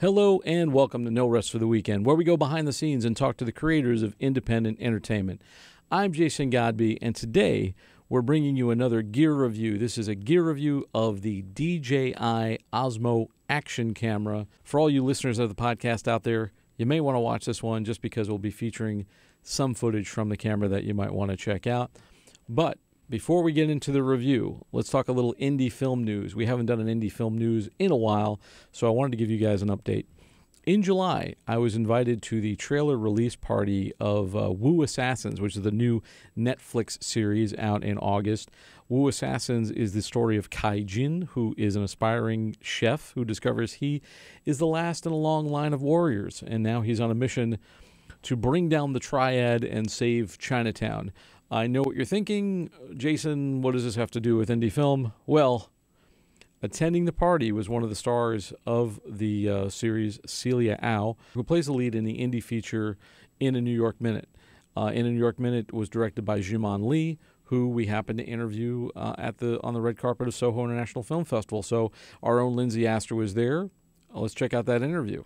Hello and welcome to No Rest for the Weekend, where we go behind the scenes and talk to the creators of independent entertainment. I'm Jason Godby, and today we're bringing you another gear review. This is a gear review of the DJI Osmo Action Camera. For all you listeners of the podcast out there, you may want to watch this one just because we'll be featuring some footage from the camera that you might want to check out. But before we get into the review, let's talk a little indie film news. We haven't done an indie film news in a while, so I wanted to give you guys an update. In July, I was invited to the trailer release party of uh, Woo Assassins, which is the new Netflix series out in August. Woo Assassins is the story of Kai Jin, who is an aspiring chef who discovers he is the last in a long line of warriors, and now he's on a mission to bring down the triad and save Chinatown. I know what you're thinking. Jason, what does this have to do with indie film? Well, attending the party was one of the stars of the uh, series, Celia Au, who plays the lead in the indie feature In a New York Minute. Uh, in a New York Minute was directed by Juman Lee, who we happened to interview uh, at the on the red carpet of Soho International Film Festival. So our own Lindsay Astor was there. Let's check out that interview.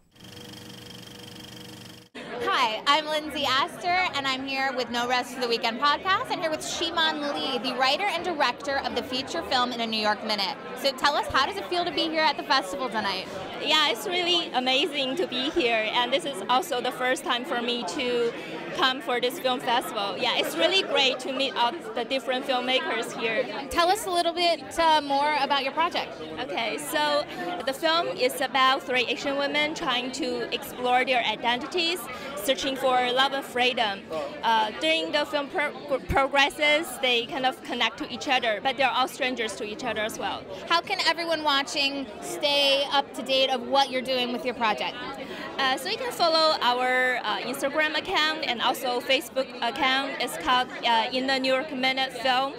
I'm Lindsay Astor, and I'm here with No Rest for the Weekend podcast. I'm here with Shimon Lee, the writer and director of the feature film in a New York Minute. So tell us, how does it feel to be here at the festival tonight? Yeah, it's really amazing to be here, and this is also the first time for me to come for this film festival. Yeah, it's really great to meet all the different filmmakers here. Tell us a little bit uh, more about your project. Okay, so the film is about three Asian women trying to explore their identities searching for love and freedom. Uh, during the film pro progresses, they kind of connect to each other, but they're all strangers to each other as well. How can everyone watching stay up to date of what you're doing with your project? Uh, so you can follow our uh, Instagram account and also Facebook account. It's called uh, In the New York Minute Film.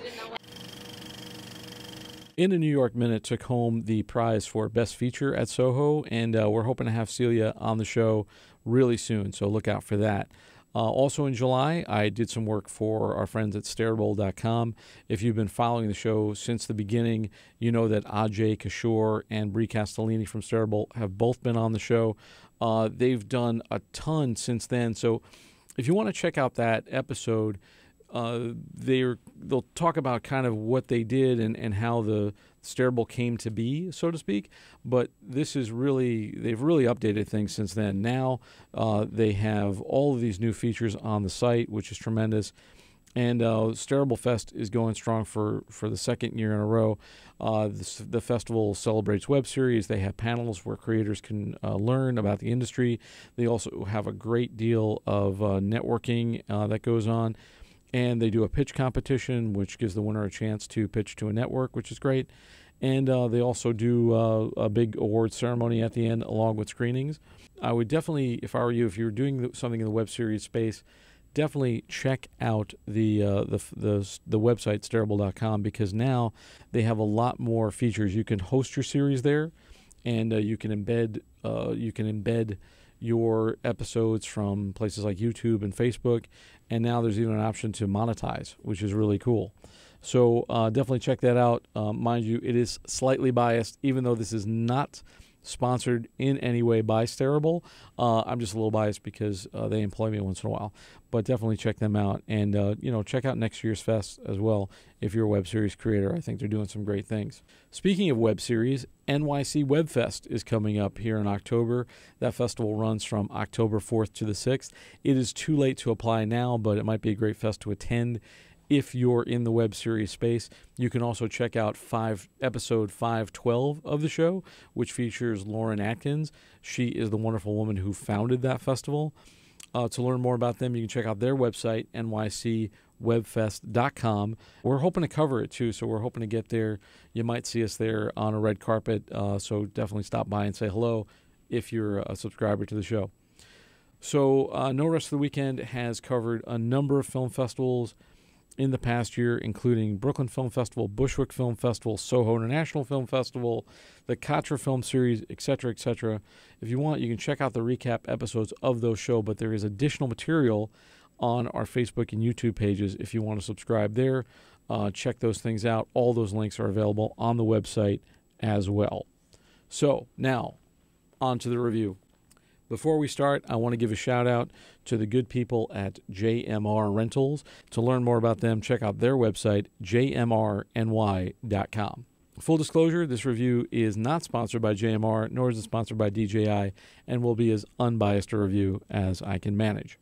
In the New York Minute took home the prize for Best Feature at Soho, and uh, we're hoping to have Celia on the show really soon. So look out for that. Uh, also in July, I did some work for our friends at stairbowl.com. If you've been following the show since the beginning, you know that Ajay Kishore and Brie Castellini from Stairbowl have both been on the show. Uh, they've done a ton since then. So if you want to check out that episode, uh, they they'll talk about kind of what they did and, and how the Stairable came to be, so to speak. But this is really they've really updated things since then. Now uh, they have all of these new features on the site, which is tremendous. And uh, Fest is going strong for, for the second year in a row. Uh, the festival celebrates web series. They have panels where creators can uh, learn about the industry. They also have a great deal of uh, networking uh, that goes on and they do a pitch competition, which gives the winner a chance to pitch to a network, which is great. And uh, they also do uh, a big award ceremony at the end, along with screenings. I would definitely, if I were you, if you are doing something in the web series space, definitely check out the, uh, the the the website starable.com because now they have a lot more features. You can host your series there, and uh, you can embed uh, you can embed your episodes from places like YouTube and Facebook. And now there's even an option to monetize, which is really cool. So uh, definitely check that out. Uh, mind you, it is slightly biased, even though this is not sponsored in any way by Sterable, Uh, I'm just a little biased because uh, they employ me once in a while, but definitely check them out and uh, you know check out next year's fest as well if you're a web series creator. I think they're doing some great things. Speaking of web series, NYC Webfest is coming up here in October. That festival runs from October 4th to the 6th. It is too late to apply now, but it might be a great fest to attend if you're in the web series space. You can also check out five episode 512 of the show, which features Lauren Atkins. She is the wonderful woman who founded that festival. Uh, to learn more about them, you can check out their website, nycwebfest.com. We're hoping to cover it too, so we're hoping to get there. You might see us there on a red carpet, uh, so definitely stop by and say hello if you're a subscriber to the show. So, uh, No Rest of the Weekend has covered a number of film festivals in the past year, including Brooklyn Film Festival, Bushwick Film Festival, Soho International Film Festival, the Katra Film Series, etc., etc. If you want, you can check out the recap episodes of those shows, but there is additional material on our Facebook and YouTube pages if you want to subscribe there. Uh, check those things out. All those links are available on the website as well. So now, on to the review. Before we start, I want to give a shout out to the good people at JMR Rentals. To learn more about them, check out their website, jmrny.com. Full disclosure this review is not sponsored by JMR, nor is it sponsored by DJI, and will be as unbiased a review as I can manage.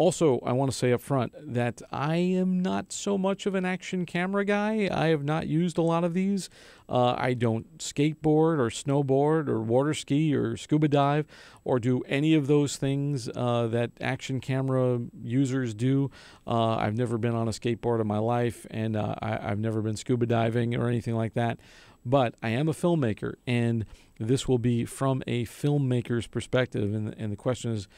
Also, I want to say up front that I am not so much of an action camera guy. I have not used a lot of these. Uh, I don't skateboard or snowboard or water ski or scuba dive or do any of those things uh, that action camera users do. Uh, I've never been on a skateboard in my life and uh, I, I've never been scuba diving or anything like that but I am a filmmaker, and this will be from a filmmaker's perspective. And, and the question is,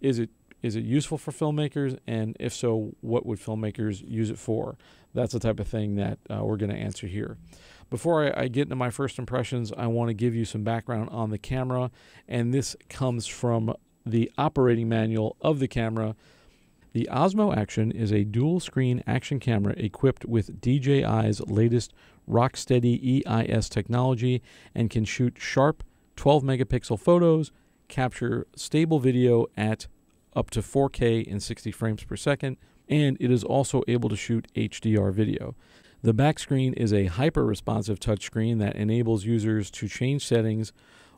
is it is it useful for filmmakers? And if so, what would filmmakers use it for? That's the type of thing that uh, we're going to answer here. Before I, I get into my first impressions, I want to give you some background on the camera. And this comes from the operating manual of the camera. The Osmo Action is a dual screen action camera equipped with DJI's latest Rocksteady EIS technology and can shoot sharp 12 megapixel photos, capture stable video at up to 4K and 60 frames per second, and it is also able to shoot HDR video. The back screen is a hyper responsive touchscreen that enables users to change settings,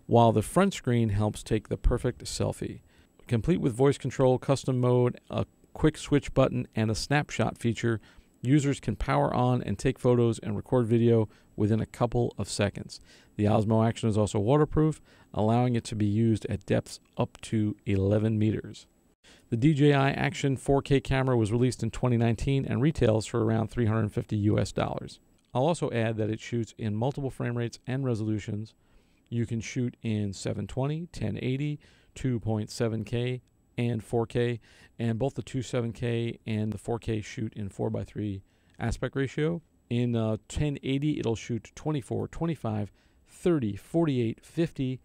while the front screen helps take the perfect selfie. Complete with voice control, custom mode, a quick switch button, and a snapshot feature, users can power on and take photos and record video within a couple of seconds. The Osmo Action is also waterproof, allowing it to be used at depths up to 11 meters. The DJI Action 4K camera was released in 2019 and retails for around 350 US dollars. I'll also add that it shoots in multiple frame rates and resolutions. You can shoot in 720, 1080, 2.7K, and 4K, and both the 2.7K and the 4K shoot in 4x3 aspect ratio. In uh, 1080, it'll shoot 24, 25, 30, 48, 50,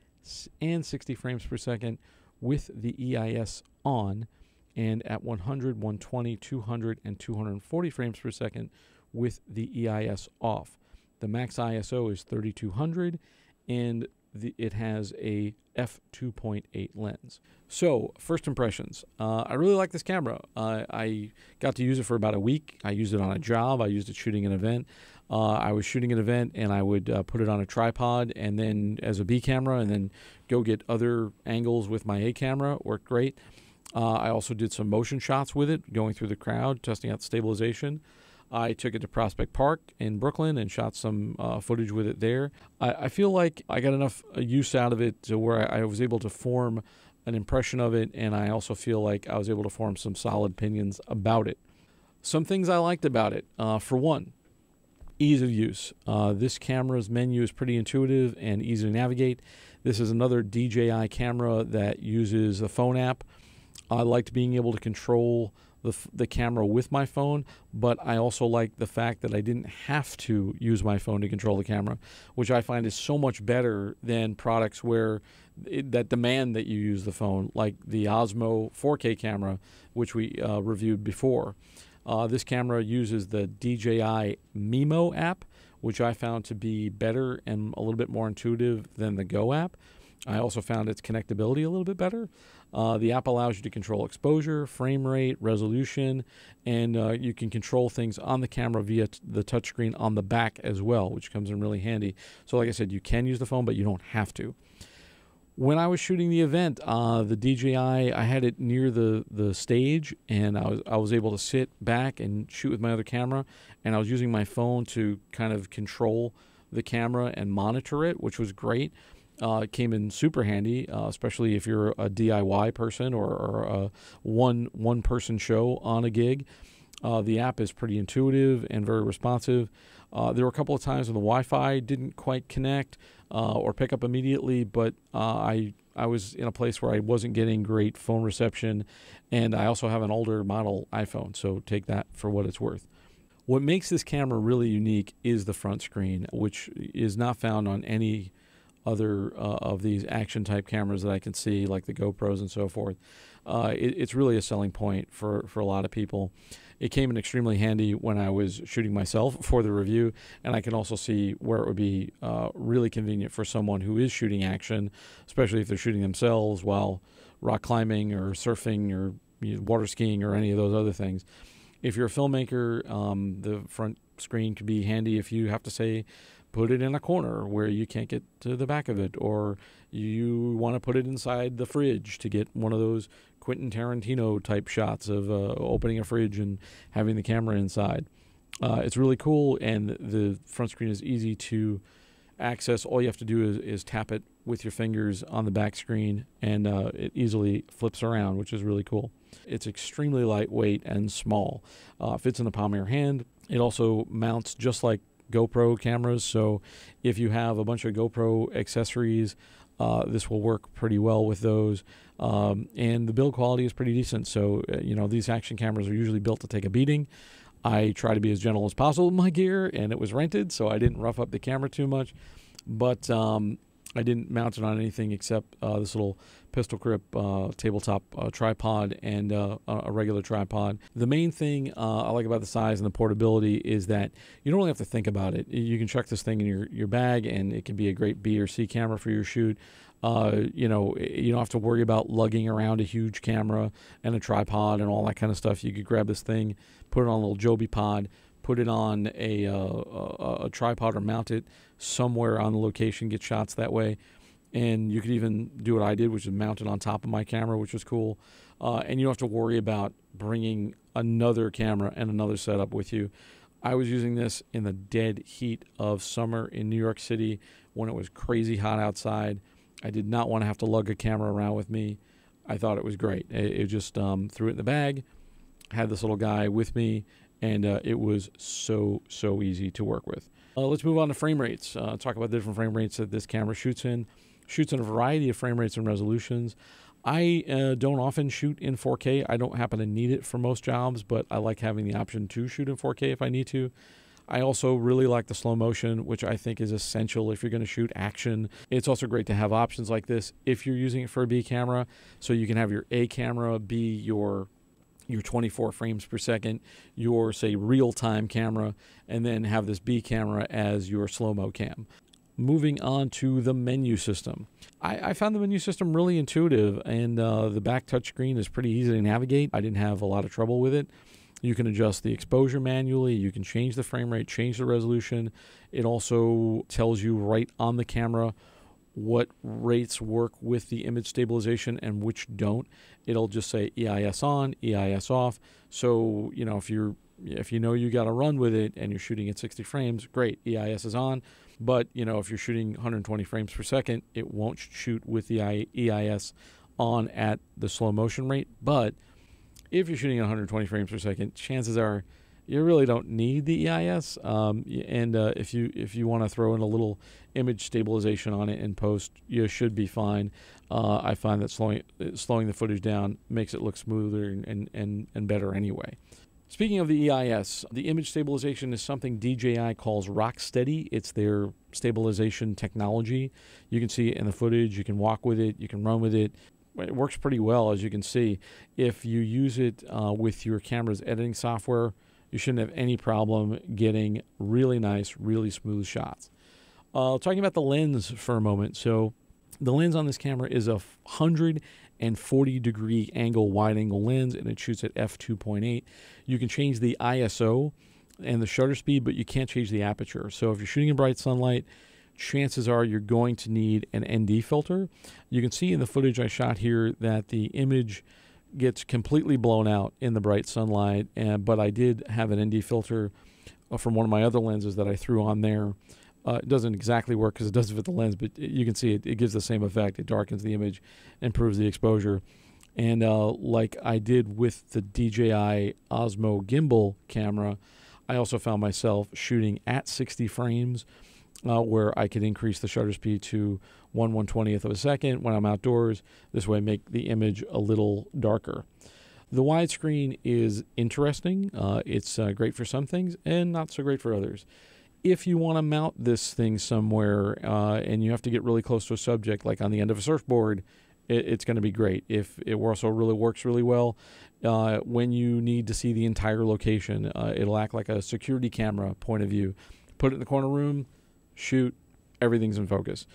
and 60 frames per second with the EIS on, and at 100, 120, 200, and 240 frames per second with the EIS off. The max ISO is 3200 and the, it has a f2.8 lens. So, first impressions. Uh, I really like this camera. Uh, I got to use it for about a week. I used it on a job. I used it shooting an event. Uh, I was shooting an event and I would uh, put it on a tripod and then as a B camera and then go get other angles with my A camera. Worked great. Uh, I also did some motion shots with it, going through the crowd, testing out the stabilization. I took it to Prospect Park in Brooklyn and shot some uh, footage with it there. I, I, feel like I got enough uh, use out of it to where I, I, was able to form an impression of it, and I also feel like I was able to form some solid opinions about it. Some things I liked about it. Uh, for one, ease of use. Uh, this camera's menu is pretty intuitive and easy to navigate. This is another DJI camera that uses a phone app I liked being able to control the, the camera with my phone, but I also like the fact that I didn't have to use my phone to control the camera, which I find is so much better than products where it, that demand that you use the phone, like the Osmo 4K camera, which we uh, reviewed before. Uh, this camera uses the DJI Mimo app, which I found to be better and a little bit more intuitive than the Go app. I also found its connectability a little bit better. Uh, the app allows you to control exposure, frame rate, resolution, and uh, you can control things on the camera via t- the touchscreen on the back as well, which comes in really handy. So, like I said, you can use the phone, but you don't have to. When I was shooting the event, uh, the DJI, I had it near the, the stage, and I was, I was able to sit back and shoot with my other camera, and I was using my phone to kind of control the camera and monitor it, which was great uh, came in super handy, uh, especially if you're a DIY person or, or a one one person show on a gig. Uh, the app is pretty intuitive and very responsive. Uh, there were a couple of times when the Wi-Fi didn't quite connect uh, or pick up immediately, but uh, I I was in a place where I wasn't getting great phone reception, and I also have an older model iPhone, so take that for what it's worth. What makes this camera really unique is the front screen, which is not found on any other uh, of these action type cameras that I can see, like the GoPros and so forth. Uh, it, it's really a selling point for, for a lot of people. It came in extremely handy when I was shooting myself for the review, and I can also see where it would be uh, really convenient for someone who is shooting action, especially if they're shooting themselves while rock climbing or surfing or you know, water skiing or any of those other things. If you're a filmmaker, um, the front screen could be handy if you have to say put it in a corner where you can't get to the back of it, or you want to put it inside the fridge to get one of those Quentin Tarantino type shots of uh, opening a fridge and having the camera inside. Uh, it's really cool, and the front screen is easy to access. All you have to do is, is tap it with your fingers on the back screen, and uh, it easily flips around, which is really cool. It's extremely lightweight and small, uh, fits in the palm of your hand. It also mounts just like GoPro cameras. So if you have a bunch of GoPro accessories, uh, this will work pretty well with those. Um, and the build quality is pretty decent. So, uh, you know, these action cameras are usually built to take a beating. I try to be as gentle as possible with my gear, and it was rented, so I didn't rough up the camera too much. But um, I didn't mount it on anything except uh, this little pistol grip uh, tabletop uh, tripod and uh, a regular tripod. The main thing uh, I like about the size and the portability is that you don't really have to think about it. You can chuck this thing in your, your bag and it can be a great B or C camera for your shoot. Uh, you know, you don't have to worry about lugging around a huge camera and a tripod and all that kind of stuff. You could grab this thing, put it on a little Joby pod, put it on a, uh, a, a tripod or mount it somewhere on the location, get shots that way and you could even do what I did, which is mount it on top of my camera, which was cool. Uh, and you don't have to worry about bringing another camera and another setup with you. I was using this in the dead heat of summer in New York City when it was crazy hot outside. I did not want to have to lug a camera around with me. I thought it was great. It, it just um, threw it in the bag, had this little guy with me, and uh, it was so, so easy to work with. Uh, let's move on to frame rates. Uh, talk about the different frame rates that this camera shoots in shoots in a variety of frame rates and resolutions. I uh, don't often shoot in 4K. I don't happen to need it for most jobs, but I like having the option to shoot in 4K if I need to. I also really like the slow motion, which I think is essential if you're going to shoot action. It's also great to have options like this if you're using it for a B camera, so you can have your A camera be your your 24 frames per second, your say real time camera, and then have this B camera as your slow mo cam moving on to the menu system. I, I found the menu system really intuitive, and uh, the back touchscreen is pretty easy to navigate. I didn't have a lot of trouble with it. You can adjust the exposure manually. You can change the frame rate, change the resolution. It also tells you right on the camera what rates work with the image stabilization and which don't. It'll just say EIS on, EIS off. So, you know, if you're if you know you got to run with it and you're shooting at 60 frames, great. EIS is on. But you know, if you're shooting 120 frames per second, it won't shoot with the EIS on at the slow motion rate. But if you're shooting 120 frames per second, chances are you really don't need the EIS. Um, and uh, if you if you want to throw in a little image stabilization on it in post, you should be fine. Uh, I find that slowing slowing the footage down makes it look smoother and and, and better anyway. Speaking of the EIS, the image stabilization is something DJI calls Rocksteady. It's their stabilization technology. You can see it in the footage, you can walk with it, you can run with it. It works pretty well, as you can see. If you use it uh, with your camera's editing software, you shouldn't have any problem getting really nice, really smooth shots. Uh, talking about the lens for a moment. So, the lens on this camera is a 100 and 40 degree angle wide angle lens and it shoots at f2.8. You can change the ISO and the shutter speed, but you can't change the aperture. So if you're shooting in bright sunlight, chances are you're going to need an ND filter. You can see in the footage I shot here that the image gets completely blown out in the bright sunlight, and, but I did have an ND filter uh, from one of my other lenses that I threw on there uh, it doesn't exactly work because it doesn't fit the lens, but you can see it, it gives the same effect. It darkens the image, improves the exposure. And uh, like I did with the DJI Osmo gimbal camera, I also found myself shooting at 60 frames uh, where I could increase the shutter speed to 1 120th of a second when I'm outdoors. This way, make the image a little darker. The widescreen is interesting. Uh, it's uh, great for some things and not so great for others if you want to mount this thing somewhere uh, and you have to get really close to a subject, like on the end of a surfboard, it, it's going to be great. If it also really works really well uh, when you need to see the entire location, uh, it'll act like a security camera point of view. Put it in the corner room, shoot, everything's in focus.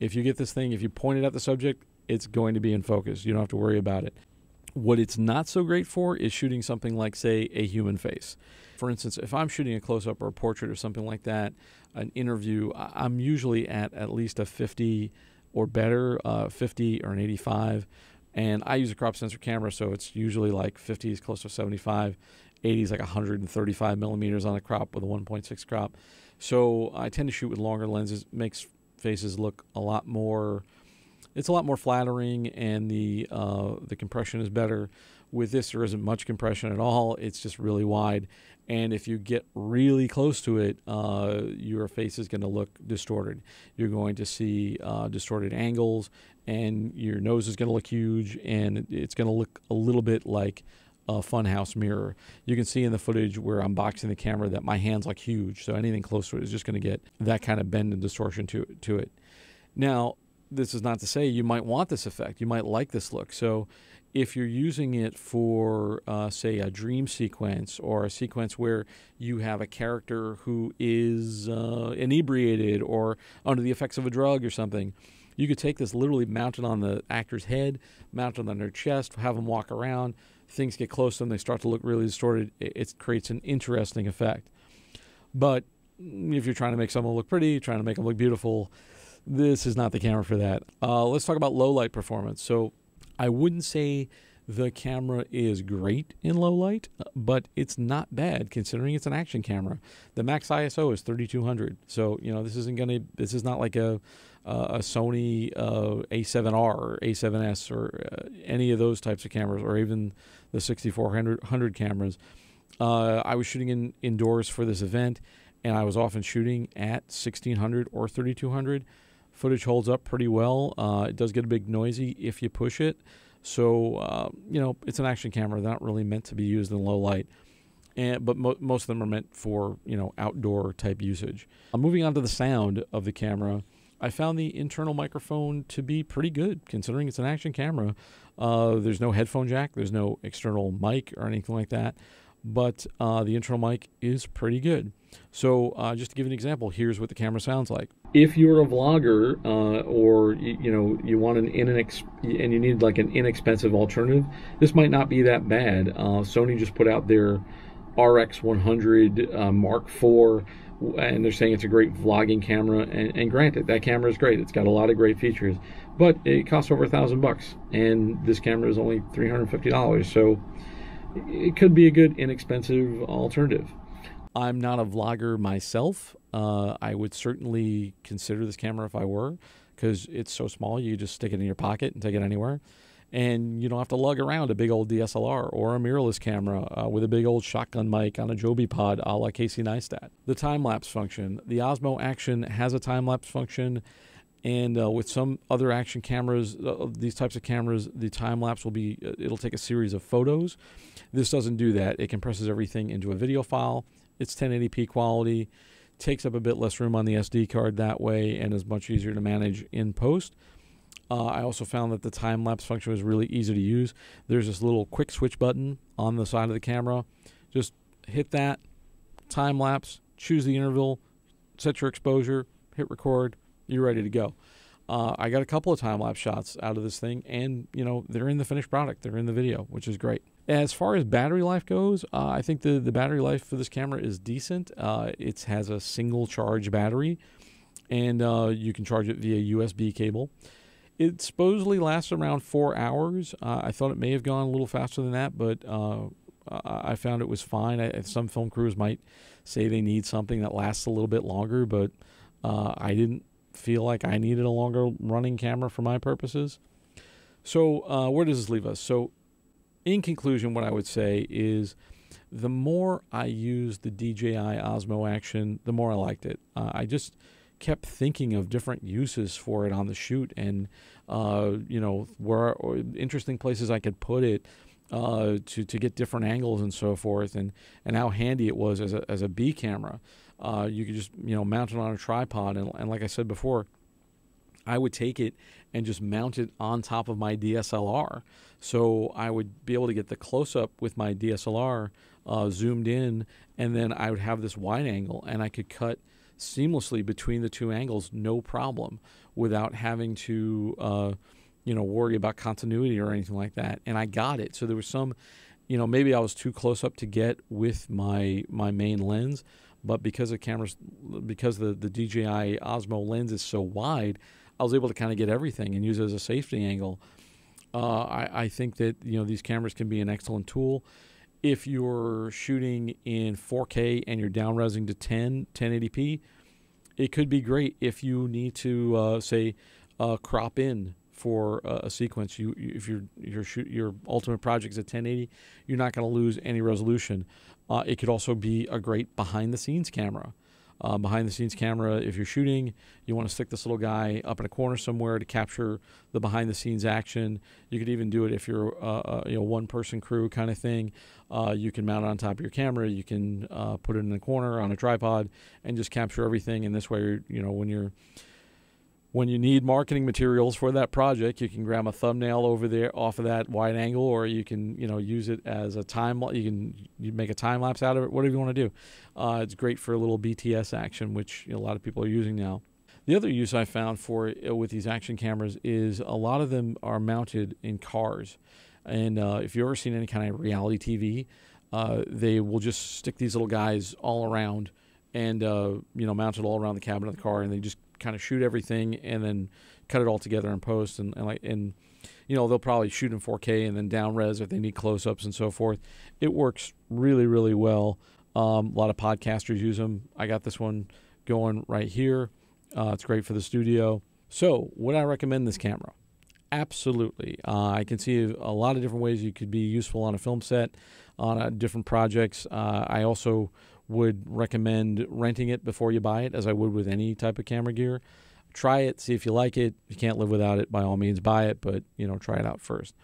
If you get this thing, if you point it at the subject, it's going to be in focus. You don't have to worry about it. What it's not so great for is shooting something like, say, a human face. For instance, if I'm shooting a close up or a portrait or something like that, an interview, I'm usually at at least a 50 or better, uh, 50 or an 85. And I use a crop sensor camera, so it's usually like 50 is close to 75, 80 is like 135 millimeters on a crop with a 1.6 crop. So I tend to shoot with longer lenses, makes faces look a lot more it's a lot more flattering, and the uh, the compression is better. With this, there isn't much compression at all. It's just really wide, and if you get really close to it, uh, your face is going to look distorted. You're going to see uh, distorted angles, and your nose is going to look huge, and it's going to look a little bit like a funhouse mirror. You can see in the footage where I'm boxing the camera that my hands look huge, so anything close to it is just going to get that kind of bend and distortion to to it. Now, this is not to say you might want this effect. You might like this look. So if you're using it for, uh, say, a dream sequence or a sequence where you have a character who is uh, inebriated or under the effects of a drug or something, you could take this literally mounted on the actor's head, mounted on their chest, have them walk around. Things get close to them, they start to look really distorted. It, it creates an interesting effect. But if you're trying to make someone look pretty, trying to make them look beautiful, this is not the camera for that. Uh, let's talk about low light performance. So I wouldn't say the camera is great in low light, but it's not bad considering it's an action camera. The max ISO is 3200, so you know this isn't gonna. This is not like a uh, a Sony uh, A7R or A7S or uh, any of those types of cameras, or even the 6400 cameras. Uh, I was shooting in indoors for this event, and I was often shooting at 1600 or 3200 Footage holds up pretty well. Uh, it does get a bit noisy if you push it. So, uh, you know, it's an action camera. They're not really meant to be used in low light. And, but mo most of them are meant for, you know, outdoor type usage. Uh, moving on to the sound of the camera, I found the internal microphone to be pretty good considering it's an action camera. Uh, there's no headphone jack, there's no external mic or anything like that, but uh, the internal mic is pretty good. So, uh, just to give an example, here's what the camera sounds like. If you're a vlogger, uh, or you, you, know you want an inex and you need like an inexpensive alternative, this might not be that bad. Uh, Sony just put out their RX100 uh, Mark IV, and they're saying it's a great vlogging camera. And, and granted, that camera is great. It's got a lot of great features, but it costs over a thousand bucks, and this camera is only three hundred fifty dollars. So, it could be a good inexpensive alternative. I'm not a vlogger myself. Uh, I would certainly consider this camera if I were, because it's so small, you just stick it in your pocket and take it anywhere. And you don't have to lug around a big old DSLR or a mirrorless camera uh, with a big old shotgun mic on a Joby pod a la Casey Neistat. The time lapse function. The Osmo Action has a time lapse function. And uh, with some other action cameras, uh, these types of cameras, the time lapse will be, uh, it'll take a series of photos. This doesn't do that. It compresses everything into a video file it's 1080p quality, takes up a bit less room on the SD card that way, and is much easier to manage in post. Uh, I also found that the time lapse function was really easy to use. There's this little quick switch button on the side of the camera. Just hit that, time lapse, choose the interval, set your exposure, hit record, you're ready to go. Uh, I got a couple of time lapse shots out of this thing, and you know they're in the finished product, they're in the video, which is great. As far as battery life goes, uh, I think the, the battery life for this camera is decent. Uh, it has a single charge battery, and uh, you can charge it via USB cable. It supposedly lasts around four hours. Uh, I thought it may have gone a little faster than that, but uh, I found it was fine. I, some film crews might say they need something that lasts a little bit longer, but uh, I didn't feel like I needed a longer running camera for my purposes. So, uh, where does this leave us? So, in conclusion, what I would say is the more I used the DJI Osmo Action, the more I liked it. Uh, I just kept thinking of different uses for it on the shoot and, uh, you know, where interesting places I could put it. Uh, to to get different angles and so forth, and and how handy it was as a as a B camera. Uh, you could just you know mount it on a tripod, and, and like I said before, I would take it and just mount it on top of my DSLR. So I would be able to get the close up with my DSLR uh, zoomed in, and then I would have this wide angle, and I could cut seamlessly between the two angles, no problem, without having to, uh, you know, worry about continuity or anything like that. And I got it. So there was some, you know, maybe I was too close up to get with my my main lens, but because the cameras, because the the DJI Osmo lens is so wide, I was able to kind of get everything and use it as a safety angle uh, I, I think that you know these cameras can be an excellent tool. If you're shooting in 4K and you're down downresing to 10 1080p, it could be great if you need to uh, say uh, crop in for a, a sequence. You, you if your your shoot your ultimate project is at 1080, you're not going to lose any resolution. Uh, it could also be a great behind the scenes camera uh, behind the scenes camera. If you're shooting, you want to stick this little guy up in a corner somewhere to capture the behind the scenes action. You could even do it if you're a uh, uh, you know one person crew kind of thing. Uh, you can mount it on top of your camera. You can uh, put it in a corner on a tripod and just capture everything. And this way, you know when you're when you need marketing materials for that project, you can grab a thumbnail over there off of that wide angle, or you can you know use it as a time. You can you make a time lapse out of it, whatever you want to do. Uh, it's great for a little BTS action, which you know, a lot of people are using now. The other use I found for uh, with these action cameras is a lot of them are mounted in cars, and uh, if you've ever seen any kind of reality TV, uh, they will just stick these little guys all around and uh, you know mounted all around the cabin of the car, and they just kind of shoot everything and then cut it all together in post and, and like and you know they'll probably shoot in 4K and then down res if they need close ups and so forth. It works really really well. Um, a lot of podcasters use them. I got this one going right here. Uh, it's great for the studio. So would I recommend this camera? Absolutely. Uh, I can see a lot of different ways you could be useful on a film set, on uh, different projects. Uh, I also would recommend renting it before you buy it, as I would with any type of camera gear. Try it, see if you like it. If you can't live without it, by all means buy it, but you know, try it out first.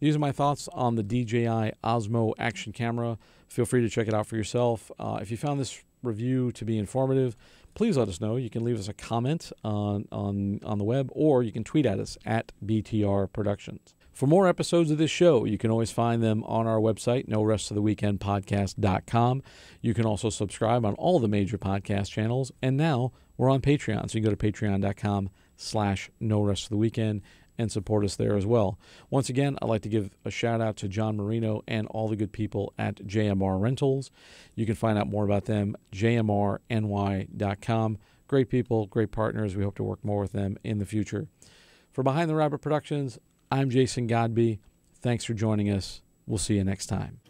These are my thoughts on the DJI Osmo action camera. Feel free to check it out for yourself. Uh, if you found this review to be informative, please let us know. You can leave us a comment on, on, on the web or you can tweet at us at BTR Productions. For more episodes of this show, you can always find them on our website, no rest of the weekend podcast.com. You can also subscribe on all the major podcast channels. And now we're on Patreon. So you can go to patreon.com slash no rest of the weekend and support us there as well. Once again, I'd like to give a shout out to John Marino and all the good people at JMR Rentals. You can find out more about them, jmrny.com. Great people, great partners. We hope to work more with them in the future. For Behind the Rabbit Productions, I'm Jason Godby. Thanks for joining us. We'll see you next time.